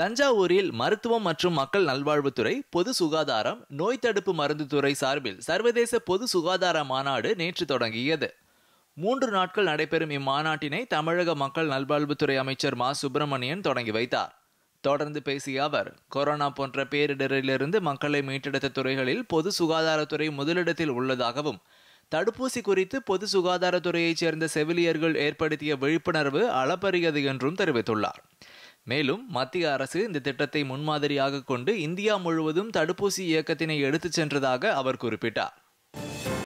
தஞ்சாவூரில் மருத்துவம் மற்றும் மக்கள் நல்வாழ்வுத்துறை பொது சுகாதாரம் நோய் தடுப்பு மருந்து துறை சார்பில் சர்வதேச பொது சுகாதார மாநாடு நேற்று தொடங்கியது மூன்று நாட்கள் நடைபெறும் இம்மாநாட்டினை தமிழக மக்கள் நல்வாழ்வுத்துறை அமைச்சர் மா சுப்பிரமணியன் தொடங்கி வைத்தார் தொடர்ந்து பேசிய அவர் கொரோனா போன்ற பேரிடரிலிருந்து மக்களை மீட்டெடுத்த துறைகளில் பொது சுகாதாரத்துறை முதலிடத்தில் உள்ளதாகவும் தடுப்பூசி குறித்து பொது சுகாதாரத்துறையைச் சேர்ந்த செவிலியர்கள் ஏற்படுத்திய விழிப்புணர்வு அளப்பரியது என்றும் தெரிவித்துள்ளார் மேலும் மத்திய அரசு இந்த திட்டத்தை முன்மாதிரியாக கொண்டு இந்தியா முழுவதும் தடுப்பூசி இயக்கத்தினை எடுத்துச் சென்றதாக அவர் குறிப்பிட்டார்